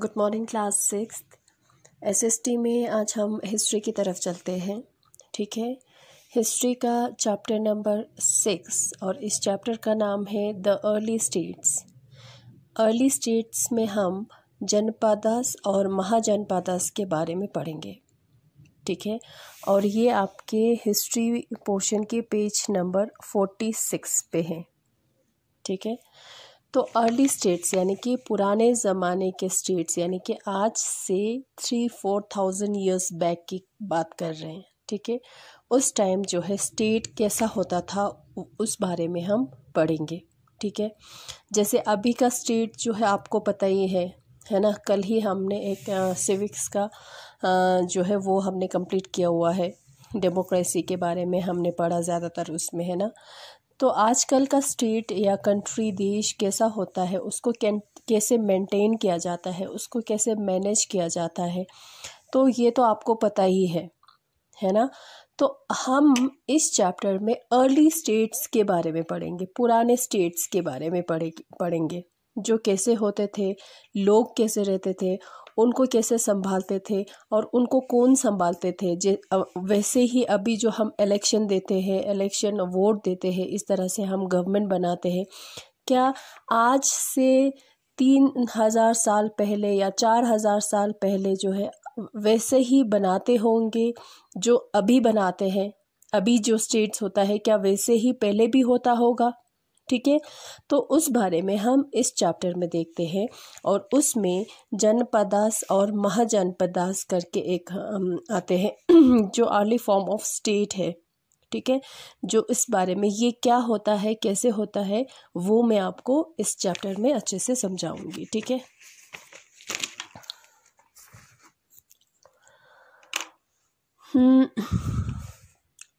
good morning class six SST में आज हम हिस्ट्री की तरफ चलते हैं ठीक है हिस्ट्री का चैप्टर नंबर सिक्स और इस चैप्टर का नाम है the early states early states में हम जनपादास और महाजनपादास के बारे में पढ़ेंगे ठीक है और ये आपके हिस्ट्री पोर्शन के पेज नंबर फोर्टी सिक्स पे हैं ठीक है तो अर्ली स्टेट्स यानी कि पुराने ज़माने के स्टेट्स यानी कि आज से three four thousand years back की बात कर रहे हैं ठीक है उस टाइम जो है स्टेट कैसा होता था उस बारे में हम पढ़ेंगे ठीक है जैसे अभी का स्टेट जो है आपको पता ही है है ना कल ही हमने एक सिविक्स का आ, जो है वो हमने कंप्लीट किया हुआ है डेमोक्रेसी के बारे में हमने पढ़ा ज़्यादातर उसमें है ना तो आजकल का स्टेट या कंट्री देश कैसा होता है उसको कैसे मेंटेन किया जाता है उसको कैसे मैनेज किया जाता है तो ये तो आपको पता ही है है ना तो हम इस चैप्टर में अर्ली स्टेट्स के बारे में पढ़ेंगे पुराने स्टेट्स के बारे में पढ़ेंगे पढ़ेंगे जो कैसे होते थे लोग कैसे रहते थे उनको कैसे संभालते थे और उनको कौन संभालते थे जे वैसे ही अभी जो हम इलेक्शन देते हैं इलेक्शन वोट देते हैं इस तरह से हम गवर्नमेंट बनाते हैं क्या आज से तीन हज़ार साल पहले या चार हज़ार साल पहले जो है वैसे ही बनाते होंगे जो अभी बनाते हैं अभी जो स्टेट्स होता है क्या वैसे ही पहले भी होता होगा ठीक है तो उस बारे में हम इस चैप्टर में देखते हैं और उसमें जनपदास और महाजनपदास करके एक आते हैं जो अर्ली फॉर्म ऑफ स्टेट है ठीक है जो इस बारे में ये क्या होता है कैसे होता है वो मैं आपको इस चैप्टर में अच्छे से समझाऊंगी ठीक है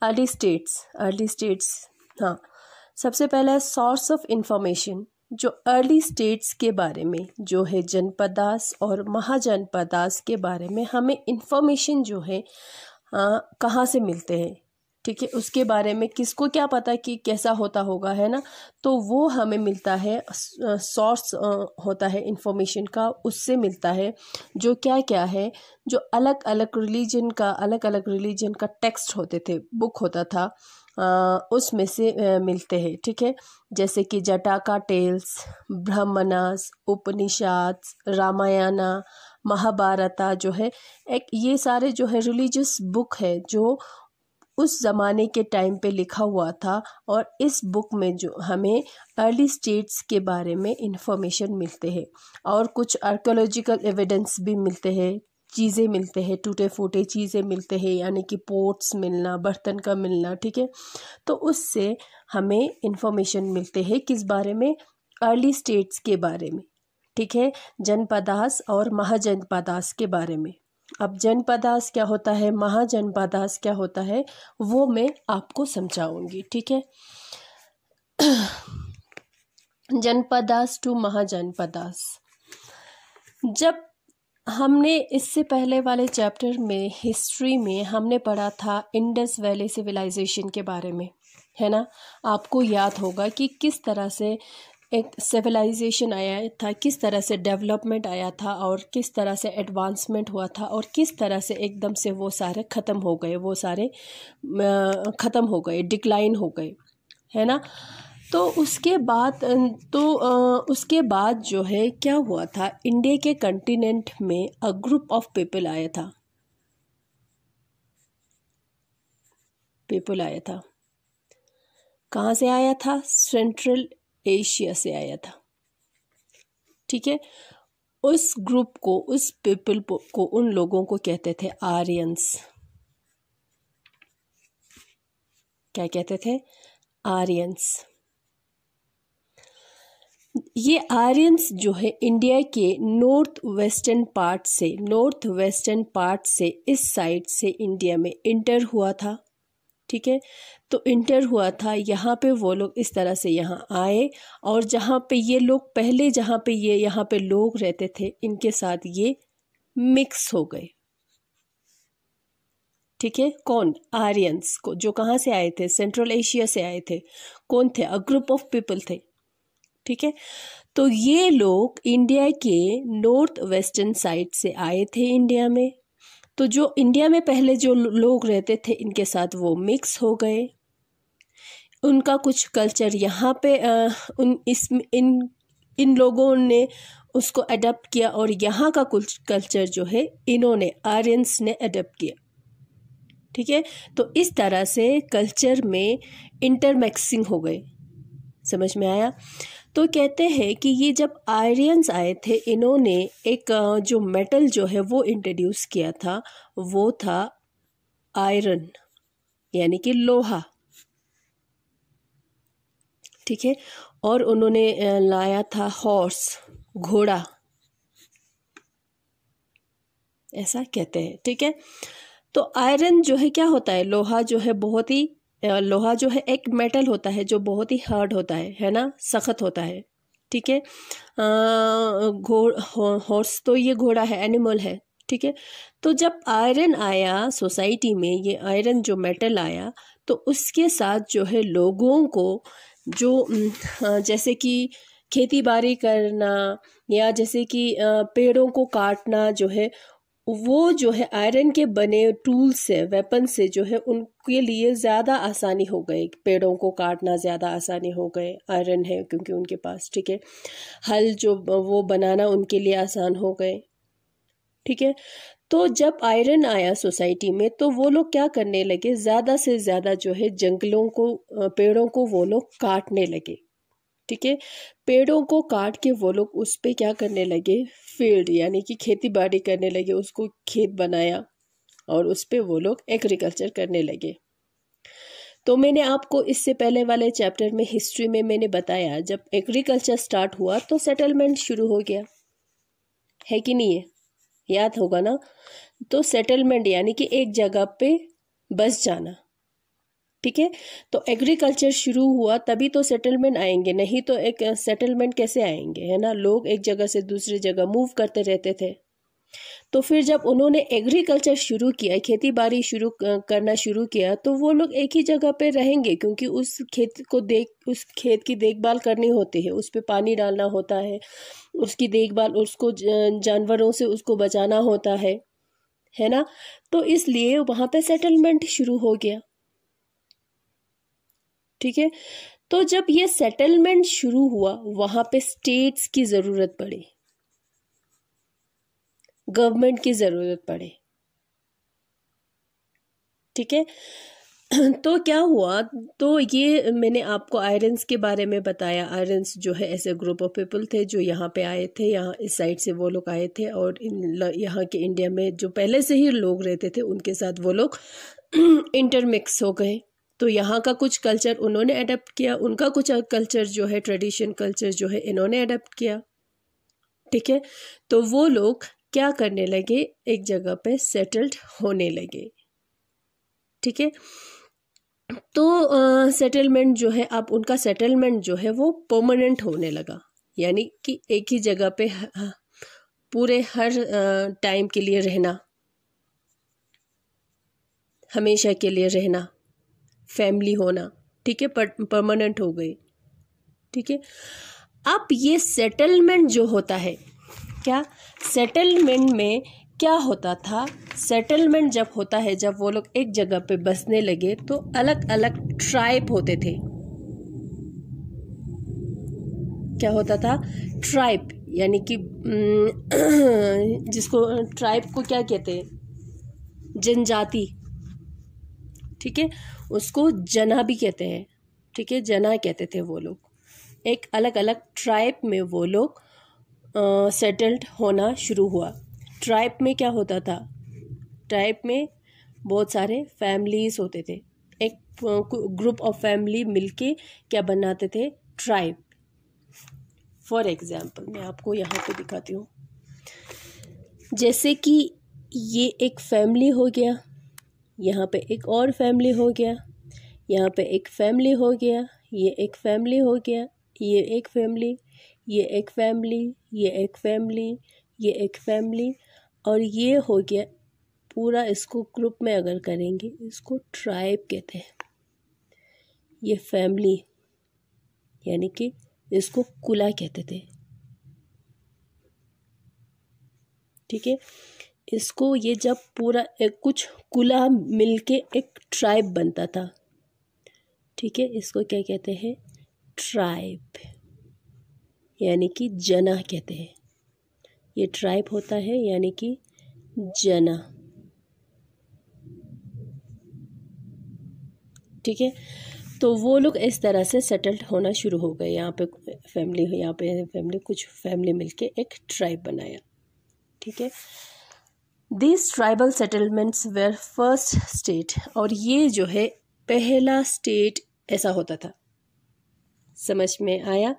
अर्ली स्टेट्स अर्ली स्टेट्स हाँ सबसे पहला है सोर्स ऑफ इंफॉर्मेशन जो अर्ली स्टेट्स के बारे में जो है जनपदास और महाजनपदास के बारे में हमें इंफॉर्मेशन जो है कहाँ से मिलते हैं ठीक है उसके बारे में किसको क्या पता कि कैसा होता होगा है ना तो वो हमें मिलता है सोर्स होता है इन्फॉर्मेशन का उससे मिलता है जो क्या क्या है जो अलग अलग रिलीजन का अलग अलग रिलीजन का टेक्स्ट होते थे बुक होता था उसमें से मिलते हैं ठीक है जैसे कि जटाका टेल्स ब्रह्मनास उपनिषद रामायणा महाभारता जो है एक ये सारे जो है रिलीजियस बुक है जो उस ज़माने के टाइम पे लिखा हुआ था और इस बुक में जो हमें अर्ली स्टेट्स के बारे में इंफॉर्मेशन मिलते हैं और कुछ आर्कोलॉजिकल एविडेंस भी मिलते हैं चीज़ें मिलते हैं टूटे फूटे चीज़ें मिलते हैं यानी कि पोट्स मिलना बर्तन का मिलना ठीक है तो उससे हमें इन्फॉर्मेशन मिलते हैं किस बारे में अर्ली स्टेट्स के बारे में ठीक है जनपदास और महाजनपदास के बारे में अब जनपदास क्या होता है महाजनपदास क्या होता है वो मैं आपको समझाऊंगी ठीक है जनपदास टू महाजनपदास जब हमने इससे पहले वाले चैप्टर में हिस्ट्री में हमने पढ़ा था इंडस वैली सिविलाइजेशन के बारे में है ना आपको याद होगा कि किस तरह से एक सिविलाइजेशन आया था किस तरह से डेवलपमेंट आया था और किस तरह से एडवांसमेंट हुआ था और किस तरह से एकदम से वो सारे ख़त्म हो गए वो सारे ख़त्म हो गए डिक्लाइन हो गए है ना तो उसके बाद तो उसके बाद जो है क्या हुआ था इंडिया के कंटिनेंट में अ ग्रुप ऑफ पीपल आया था पीपल आया था कहाँ से आया था सेंट्रल एशिया से आया था ठीक है उस ग्रुप को उस पीपल को उन लोगों को कहते थे आर्यंस क्या कहते थे आर्यंस ये आर्यंस जो है इंडिया के नॉर्थ वेस्टर्न पार्ट से नॉर्थ वेस्टर्न पार्ट से इस साइड से इंडिया में इंटर हुआ था ठीक है तो इंटर हुआ था यहाँ पे वो लोग इस तरह से यहाँ आए और जहाँ पे ये लोग पहले जहाँ पे ये यहाँ पे लोग रहते थे इनके साथ ये मिक्स हो गए ठीक है कौन आर्यंस को जो कहाँ से आए थे सेंट्रल एशिया से आए थे कौन थे अ ग्रुप ऑफ पीपल थे ठीक है तो ये लोग इंडिया के नॉर्थ वेस्टर्न साइड से आए थे इंडिया में तो जो इंडिया में पहले जो लोग रहते थे इनके साथ वो मिक्स हो गए उनका कुछ कल्चर यहाँ पे आ, उन इस इन इन लोगों ने उसको अडप्ट किया और यहाँ का कुछ कल्चर जो है इन्होंने आर्यंस ने अडप्ट किया ठीक है तो इस तरह से कल्चर में इंटरमैक्सिंग हो गए समझ में आया तो कहते हैं कि ये जब आयरियंस आए थे इन्होंने एक जो मेटल जो है वो इंट्रोड्यूस किया था वो था आयरन यानी कि लोहा ठीक है और उन्होंने लाया था हॉर्स घोड़ा ऐसा कहते हैं ठीक है तो आयरन जो है क्या होता है लोहा जो है बहुत ही लोहा जो है एक मेटल होता है जो बहुत ही हार्ड होता है है ना सख्त होता है ठीक है हॉर्स तो ये घोड़ा है एनिमल है ठीक है तो जब आयरन आया सोसाइटी में ये आयरन जो मेटल आया तो उसके साथ जो है लोगों को जो जैसे कि खेती बाड़ी करना या जैसे कि पेड़ों को काटना जो है वो जो है आयरन के बने टूल से वेपन से जो है उनके लिए ज़्यादा आसानी हो गई पेड़ों को काटना ज़्यादा आसानी हो गए आयरन है क्योंकि उनके पास ठीक है हल जो वो बनाना उनके लिए आसान हो गए ठीक है तो जब आयरन आया सोसाइटी में तो वो लोग क्या करने लगे ज़्यादा से ज़्यादा जो है जंगलों को पेड़ों को वो लोग काटने लगे ठीक है पेड़ों को काट के वो लोग उस पर क्या करने लगे फील्ड यानी कि खेती बाड़ी करने लगे उसको खेत बनाया और उस पर वो लोग एग्रीकल्चर करने लगे तो मैंने आपको इससे पहले वाले चैप्टर में हिस्ट्री में मैंने बताया जब एग्रीकल्चर स्टार्ट हुआ तो सेटलमेंट शुरू हो गया है कि नहीं है याद होगा ना तो सेटलमेंट यानी कि एक जगह पे बस जाना ठीक है तो एग्रीकल्चर शुरू हुआ तभी तो सेटलमेंट आएंगे नहीं तो एक सेटलमेंट कैसे आएंगे है ना लोग एक जगह से दूसरी जगह मूव करते रहते थे तो फिर जब उन्होंने एग्रीकल्चर शुरू किया खेती बाड़ी शुरू करना शुरू किया तो वो लोग एक ही जगह पे रहेंगे क्योंकि उस खेत को देख उस खेत की देखभाल करनी होती है उस पर पानी डालना होता है उसकी देखभाल उसको जानवरों से उसको बचाना होता है है ना तो इसलिए वहाँ पे सेटलमेंट शुरू हो गया ठीक है तो जब ये सेटलमेंट शुरू हुआ वहाँ पे स्टेट्स की ज़रूरत पड़ी गवर्नमेंट की ज़रूरत पड़ी ठीक है तो क्या हुआ तो ये मैंने आपको आयरन्स के बारे में बताया आयरन्स जो है ऐसे ग्रुप ऑफ पीपल थे जो यहाँ पे आए थे यहाँ इस साइड से वो लोग आए थे और इन यहाँ के इंडिया में जो पहले से ही लोग रहते थे उनके साथ वो लोग इंटरमिक्स हो गए तो यहाँ का कुछ कल्चर उन्होंने अडेप्ट किया उनका कुछ कल्चर जो है ट्रेडिशन कल्चर जो है इन्होंने अडेप्ट किया ठीक है तो वो लोग क्या करने लगे एक जगह पे सेटल्ड होने लगे ठीक है तो सेटलमेंट uh, जो है अब उनका सेटलमेंट जो है वो परमानेंट होने लगा यानी कि एक ही जगह पे पूरे हर टाइम uh, के लिए रहना हमेशा के लिए रहना फैमिली होना ठीक है परमानेंट हो गई ठीक है अब ये सेटलमेंट जो होता है क्या सेटलमेंट में क्या होता था सेटलमेंट जब होता है जब वो लोग एक जगह पे बसने लगे तो अलग अलग ट्राइब होते थे क्या होता था ट्राइब यानी कि जिसको ट्राइब को क्या कहते हैं जनजाति ठीक है उसको जना भी कहते हैं ठीक है जना कहते थे वो लोग एक अलग अलग ट्राइब में वो लोग सेटल्ड होना शुरू हुआ ट्राइब में क्या होता था ट्राइब में बहुत सारे फैमिलीज होते थे एक ग्रुप ऑफ फैमिली मिलके क्या बनाते थे ट्राइब फॉर एग्ज़ाम्पल मैं आपको यहाँ पे दिखाती हूँ जैसे कि ये एक फैमिली हो गया यहाँ पे एक और फैमिली हो गया यहाँ पे एक फैमिली हो गया ये एक फैमिली हो गया ये एक फैमिली ये एक फैमिली ये एक फैमिली ये एक फैमिली और ये हो गया पूरा इसको ग्रुप में अगर करेंगे इसको ट्राइब कहते हैं ये फैमिली यानी कि इसको कुला कहते थे ठीक है इसको ये जब पूरा एक कुछ कुला मिल के एक ट्राइब बनता था ठीक है इसको क्या कहते हैं ट्राइब यानी कि जना कहते हैं ये ट्राइब होता है यानी कि जना ठीक है तो वो लोग इस तरह से सेटल्ड होना शुरू हो गए यहाँ पे फैमिली यहाँ पे फैमिली कुछ फैमिली मिलके एक ट्राइब बनाया ठीक है this tribal settlements were first state और ये जो है पहला स्टेट ऐसा होता था समझ में आया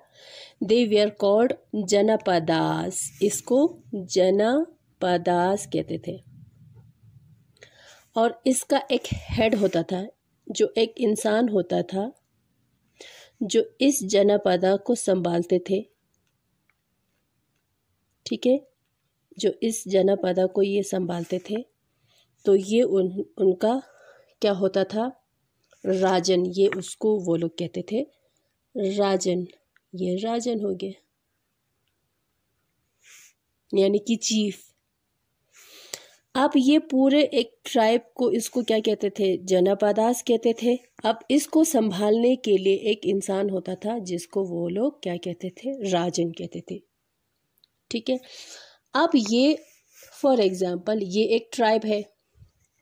दे वेयर कॉल्ड जनपदास इसको जनपदास कहते थे और इसका एक हेड होता था जो एक इंसान होता था जो इस जनपदा को संभालते थे ठीक है जो इस जनपदा को ये संभालते थे तो ये उन उनका क्या होता था राजन ये उसको वो लोग कहते थे राजन ये राजन हो गया यानी कि चीफ अब ये पूरे एक ट्राइब को इसको क्या कहते थे जनपदास कहते थे अब इसको संभालने के लिए एक इंसान होता था जिसको वो लोग क्या कहते थे राजन कहते थे ठीक है अब ये फॉर एग्ज़ाम्पल ये एक ट्राइब है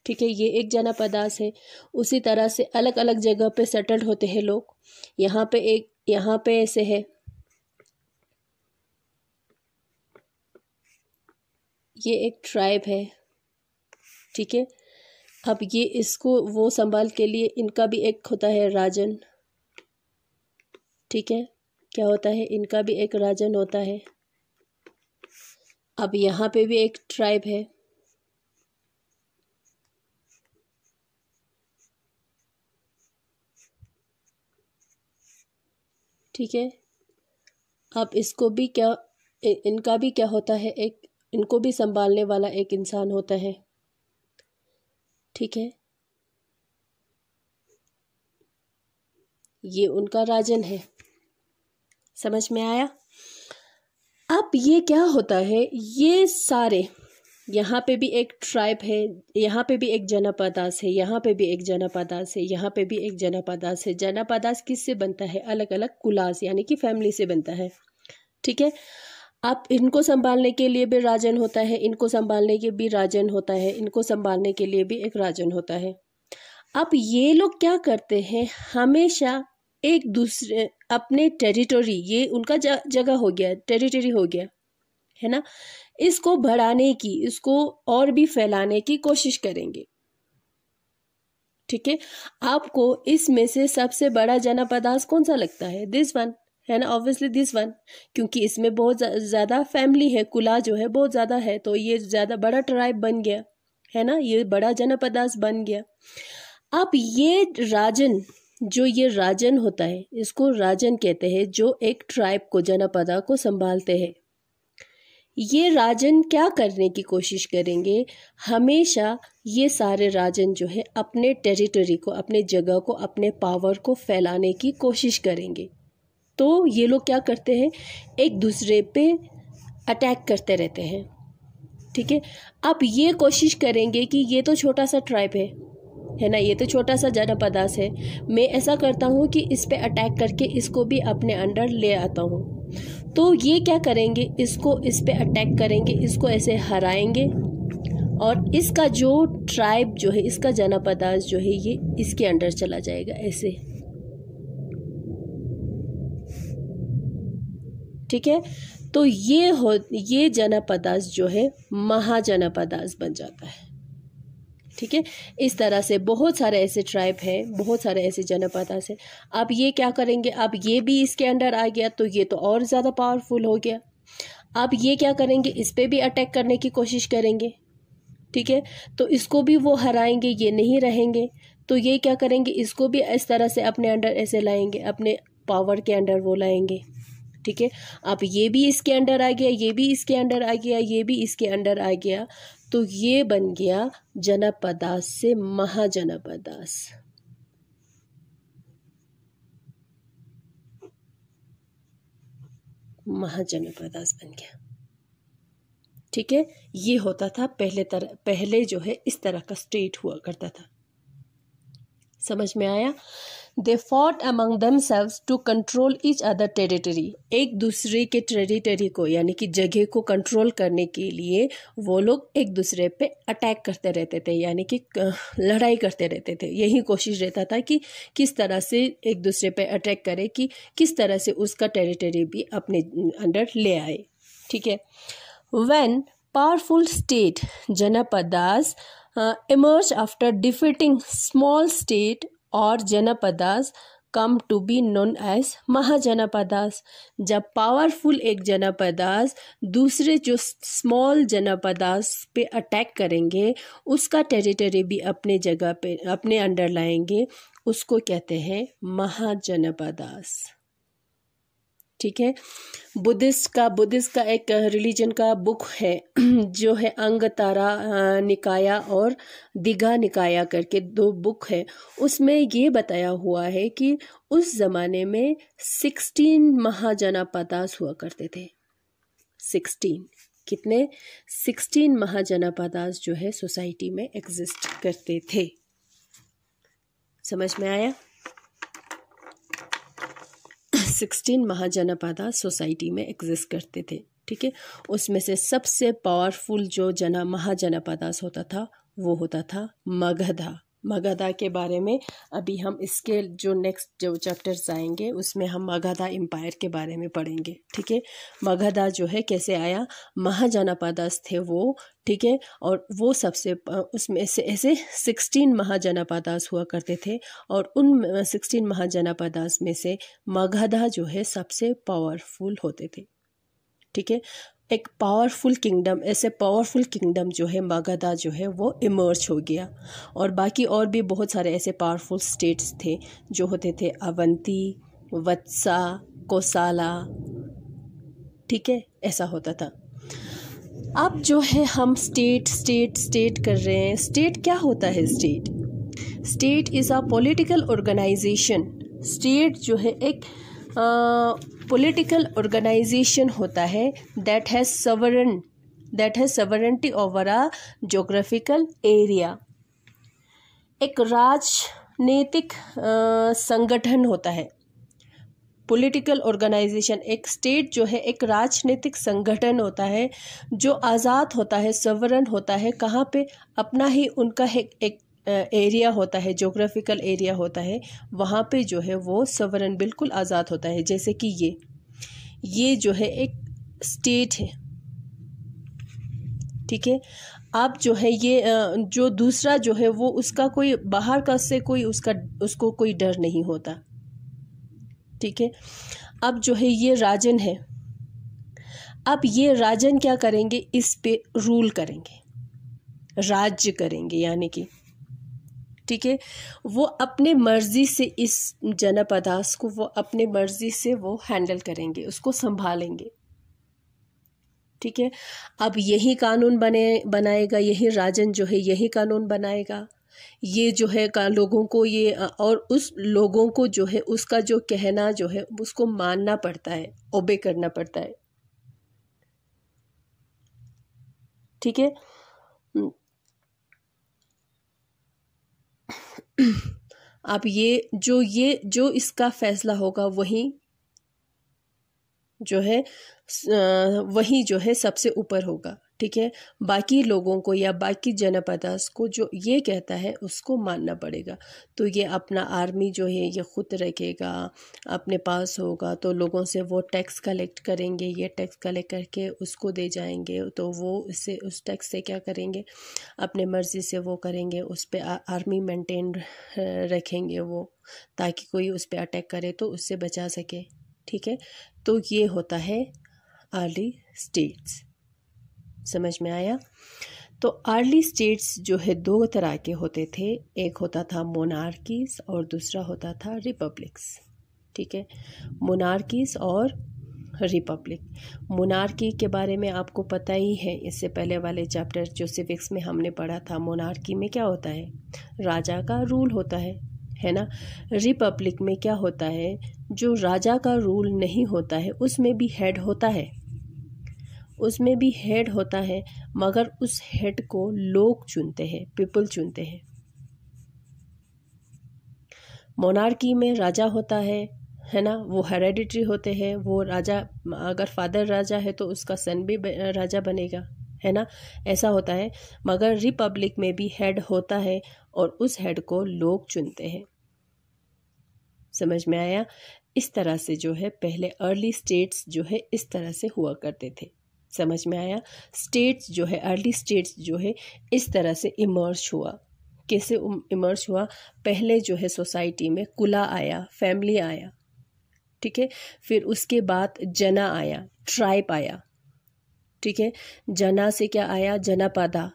ठीक है ये एक जनापदास है उसी तरह से अलग अलग जगह पे सेटल्ड होते हैं लोग यहाँ पे एक यहाँ पे ऐसे है ये एक ट्राइब है ठीक है अब ये इसको वो संभाल के लिए इनका भी एक होता है राजन ठीक है क्या होता है इनका भी एक राजन होता है अब यहाँ पे भी एक ट्राइब है ठीक है अब इसको भी क्या इनका भी क्या होता है एक इनको भी संभालने वाला एक इंसान होता है ठीक है ये उनका राजन है समझ में आया अब ये क्या होता है ये सारे यहाँ पे भी एक ट्राइब है यहाँ पे भी एक जनपदास है यहाँ पे भी एक जनपदास है यहाँ पे भी एक जनपदास है किस किससे बनता है अलग अलग कुलास यानी कि फैमिली से बनता है ठीक है अब इनको संभालने के लिए भी राजन होता है इनको संभालने के भी राजन होता है इनको संभालने के लिए भी एक राजन होता है अब ये लोग क्या करते हैं हमेशा एक दूसरे अपने टेरिटरी ये उनका जगह हो गया टेरिटरी हो गया है ना इसको बढ़ाने की इसको और भी फैलाने की कोशिश करेंगे ठीक है आपको इसमें से सबसे बड़ा जनपदास कौन सा लगता है दिस वन है ना ऑब्वियसली दिस वन क्योंकि इसमें बहुत ज़्यादा फैमिली है कुला जो है बहुत ज़्यादा है तो ये ज़्यादा बड़ा ट्राइब बन गया है ना ये बड़ा जनपदास बन गया अब ये राजन जो ये राजन होता है इसको राजन कहते हैं जो एक ट्राइब को जनपदा को संभालते हैं ये राजन क्या करने की कोशिश करेंगे हमेशा ये सारे राजन जो है अपने टेरिटरी को अपने जगह को अपने पावर को फैलाने की कोशिश करेंगे तो ये लोग क्या करते हैं एक दूसरे पे अटैक करते रहते हैं ठीक है अब ये कोशिश करेंगे कि ये तो छोटा सा ट्राइब है है ना ये तो छोटा सा जड़ है मैं ऐसा करता हूँ कि इस पर अटैक करके इसको भी अपने अंडर ले आता हूँ तो ये क्या करेंगे इसको इस पर अटैक करेंगे इसको ऐसे हराएंगे और इसका जो ट्राइब जो है इसका जनपदास जो है ये इसके अंडर चला जाएगा ऐसे ठीक है तो ये हो ये जनपदास जो है महाजनपदास बन जाता है ठीक है इस तरह से बहुत सारे ऐसे ट्राइब हैं बहुत सारे ऐसे जनपद हैं अब ये क्या करेंगे अब ये भी इसके अंडर आ गया तो ये तो और ज़्यादा पावरफुल हो गया अब ये क्या करेंगे इस पर भी अटैक करने की कोशिश करेंगे ठीक है तो इसको भी वो हराएंगे ये नहीं रहेंगे तो ये क्या करेंगे इसको भी इस तरह से अपने अंडर ऐसे लाएंगे अपने पावर के अंडर वो लाएंगे ठीक है अब ये भी इसके अंडर आ गया ये भी इसके अंडर आ गया ये भी इसके अंडर आ गया तो ये बन गया जनपदास से महाजनपदास महाजनपदास बन गया ठीक है ये होता था पहले तरह पहले जो है इस तरह का स्टेट हुआ करता था समझ में आया दे fought among themselves to control each other territory एक दूसरे के टेरिटरी को यानी कि जगह को कंट्रोल करने के लिए वो लोग एक दूसरे पे अटैक करते रहते थे यानी कि लड़ाई करते रहते थे यही कोशिश रहता था कि किस तरह से एक दूसरे पे अटैक करे कि किस तरह से उसका टेरिटरी भी अपने अंडर ले आए ठीक है when powerful state janapadas uh, emerge after defeating small state or janapadas come to be known as mahajanapadas जब पावरफुल एक जनपदास दूसरे जो स्मॉल जनपदास पे अटैक करेंगे उसका टेरिटरी भी अपने जगह पे अपने अंडर लाएंगे उसको कहते हैं महाजनपदास ठीक है बुद्धिस्ट का बुद्धिस्ट का एक रिलीजन का बुक है जो है अंग तारा निकाया और दिघा निकाया करके दो बुक है उसमें ये बताया हुआ है कि उस ज़माने में सिक्सटीन महाजनापदास हुआ करते थे सिक्सटीन कितने सिक्सटीन महाजनापादास जो है सोसाइटी में एग्जिस्ट करते थे समझ में आया सिक्सटीन महाजनपदा सोसाइटी में एग्जिस्ट करते थे ठीक है उसमें से सबसे पावरफुल जो जना महाजनपदास होता था वो होता था मगधा मगधा के बारे में अभी हम इसके जो नेक्स्ट जो चैप्टर्स आएंगे उसमें हम मगधा एम्पायर के बारे में पढ़ेंगे ठीक है मगधा जो है कैसे आया महाजनापादास थे वो ठीक है और वो सबसे उसमें से ऐसे सिक्सटीन महाजनापादास हुआ करते थे और उन सिक्सटीन महाजनपदास में से मगधा जो है सबसे पावरफुल होते थे ठीक है एक पावरफुल किंगडम ऐसे पावरफुल किंगडम जो है मगधा जो है वो इमर्ज हो गया और बाकी और भी बहुत सारे ऐसे पावरफुल स्टेट्स थे जो होते थे अवंती वत्सा कोसाला ठीक है ऐसा होता था अब जो है हम स्टेट स्टेट स्टेट कर रहे हैं स्टेट क्या होता है state state is a political organisation state जो है एक आ, पोलिटिकल ऑर्गेनाइजेशन होता है that has sovereign that has sovereignty over a geographical area एक राजनीतिक संगठन होता है पॉलिटिकल ऑर्गेनाइजेशन एक स्टेट जो है एक राजनीतिक संगठन होता है जो आज़ाद होता है सवरन होता है कहाँ पे अपना ही उनका है एक एरिया होता है जोग्राफिकल एरिया होता है वहाँ पे जो है वो सवरन बिल्कुल आज़ाद होता है जैसे कि ये ये जो है एक स्टेट है ठीक है आप जो है ये जो दूसरा जो है वो उसका कोई बाहर का से कोई उसका उसको कोई डर नहीं होता ठीक है अब जो है ये राजन है अब ये राजन क्या करेंगे इस पे रूल करेंगे राज्य करेंगे यानी कि ठीक है वो अपने मर्ज़ी से इस जन को वो अपने मर्ज़ी से वो हैंडल करेंगे उसको संभालेंगे ठीक है अब यही कानून बने बनाएगा यही राजन जो है यही कानून बनाएगा ये जो है का लोगों को ये और उस लोगों को जो है उसका जो कहना जो है उसको मानना पड़ता है ओबे करना पड़ता है ठीक है आप ये जो ये जो इसका फैसला होगा वही जो है वही जो है सबसे ऊपर होगा ठीक है बाकी लोगों को या बाकी जनपदास को जो ये कहता है उसको मानना पड़ेगा तो ये अपना आर्मी जो है ये खुद रखेगा अपने पास होगा तो लोगों से वो टैक्स कलेक्ट करेंगे ये टैक्स कलेक्ट करके उसको दे जाएंगे तो वो इससे उस टैक्स से क्या करेंगे अपने मर्ज़ी से वो करेंगे उस पर आर्मी मेंटेन रखेंगे वो ताकि कोई उस पर अटैक करे तो उससे बचा सके ठीक है तो ये होता है अर्ली स्टेट्स समझ में आया तो अर्ली स्टेट्स जो है दो तरह के होते थे एक होता था मोनार्कीस और दूसरा होता था रिपब्लिक्स ठीक है मोनार्कीस और रिपब्लिक मोनार्की के बारे में आपको पता ही है इससे पहले वाले चैप्टर जो सिविक्स में हमने पढ़ा था मोनार्की में क्या होता है राजा का रूल होता है है ना रिपब्लिक में क्या होता है जो राजा का रूल नहीं होता है उसमें भी हेड होता है उसमें भी हेड होता है मगर उस हेड को लोग चुनते हैं पीपल चुनते हैं मोनार्की में राजा होता है है ना वो हेरेडिटरी होते हैं वो राजा अगर फादर राजा है तो उसका सन भी राजा बनेगा है ना ऐसा होता है मगर रिपब्लिक में भी हेड होता है और उस हेड को लोग चुनते हैं समझ में आया इस तरह से जो है पहले अर्ली स्टेट्स जो है इस तरह से हुआ करते थे समझ में आया स्टेट्स जो है अर्ली स्टेट्स जो है इस तरह से इमर्ज हुआ कैसे इमर्ज हुआ पहले जो है सोसाइटी में कुला आया फैमिली आया ठीक है फिर उसके बाद जना आया ट्राइब आया ठीक है जना से क्या आया जनापादा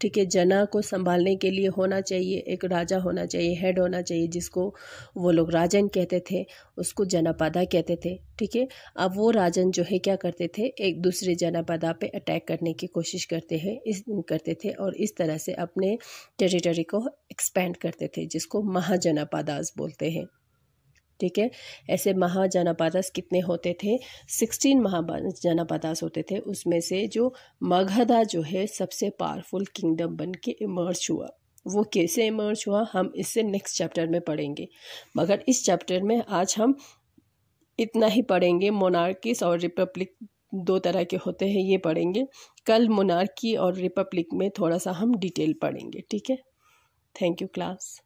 ठीक है जना को संभालने के लिए होना चाहिए एक राजा होना चाहिए हेड होना चाहिए जिसको वो लोग राजन कहते थे उसको जनापादा कहते थे ठीक है अब वो राजन जो है क्या करते थे एक दूसरे जनापादा पे अटैक करने की कोशिश करते हैं इस करते थे और इस तरह से अपने टेरिटरी को एक्सपेंड करते थे जिसको महाजनापादास बोलते हैं ठीक है ऐसे महाजनपदास कितने होते थे सिक्सटीन महाजनपदास होते थे उसमें से जो मगधा जो है सबसे पावरफुल किंगडम बन के इमर्ज हुआ वो कैसे इमर्ज हुआ हम इससे नेक्स्ट चैप्टर में पढ़ेंगे मगर इस चैप्टर में आज हम इतना ही पढ़ेंगे मोनार्किस और रिपब्लिक दो तरह के होते हैं ये पढ़ेंगे कल मोनार्की और रिपब्लिक में थोड़ा सा हम डिटेल पढ़ेंगे ठीक है थैंक यू क्लास